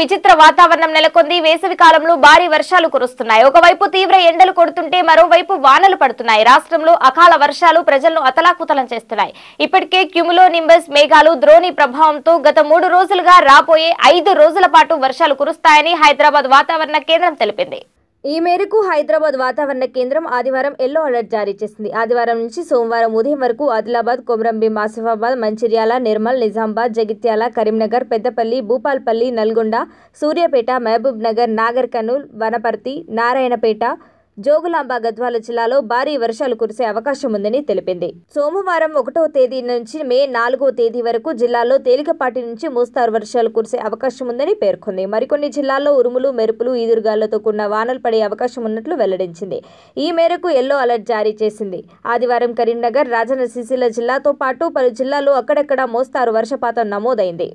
విచిత్ర వాతావరణం నెలకొంది వేసవి కాలంలో భారీ వర్షాలు కురుస్తున్నాయి ఒకవైపు తీవ్ర ఎండలు కొడుతుంటే మరోవైపు వానలు పడుతున్నాయి రాష్ట్రంలో అకాల వర్షాలు ప్రజలను అతలాకుతలం చేస్తున్నాయి ఇప్పటికే క్యుములో నింబస్ మేఘాలు ద్రోణి ప్రభావంతో గత మూడు రోజులుగా రాబోయే ఐదు రోజుల పాటు వర్షాలు కురుస్తాయని హైదరాబాద్ వాతావరణ కేంద్రం తెలిపింది ఈ మేరకు హైదరాబాద్ వాతావరణ కేంద్రం ఆదివారం ఎల్లో అలర్ట్ జారీ చేసింది ఆదివారం నుంచి సోమవారం ఉదయం వరకు ఆదిలాబాద్ కొమరంభీం ఆసిఫాబాద్ మంచిర్యాల నిర్మల్ నిజామాబాద్ జగిత్యాల కరీంనగర్ పెద్దపల్లి భూపాల్పల్లి నల్గొండ సూర్యాపేట మహబూబ్ నగర్ నాగర్ కర్నూల్ వనపర్తి నారాయణపేట జోగులాంబ గద్వాల జిల్లాలో భారీ వర్షాలు కురిసే అవకాశం ఉందని తెలిపింది సోమవారం ఒకటో తేదీ నుంచి మే నాలుగో తేదీ వరకు జిల్లాలో తేలికపాటి నుంచి మోస్తారు వర్షాలు కురిసే అవకాశం ఉందని పేర్కొంది మరికొన్ని జిల్లాల్లో ఉరుములు మెరుపులు ఈదురుగాలతో కూడిన వానలు పడే అవకాశం ఉన్నట్లు వెల్లడించింది ఈ మేరకు ఎల్లో అలర్ట్ జారీ చేసింది ఆదివారం కరీంనగర్ రాజన్న సిసిల జిల్లాతో పాటు పలు జిల్లాలో అక్కడక్కడ మోస్తారు వర్షపాతం నమోదైంది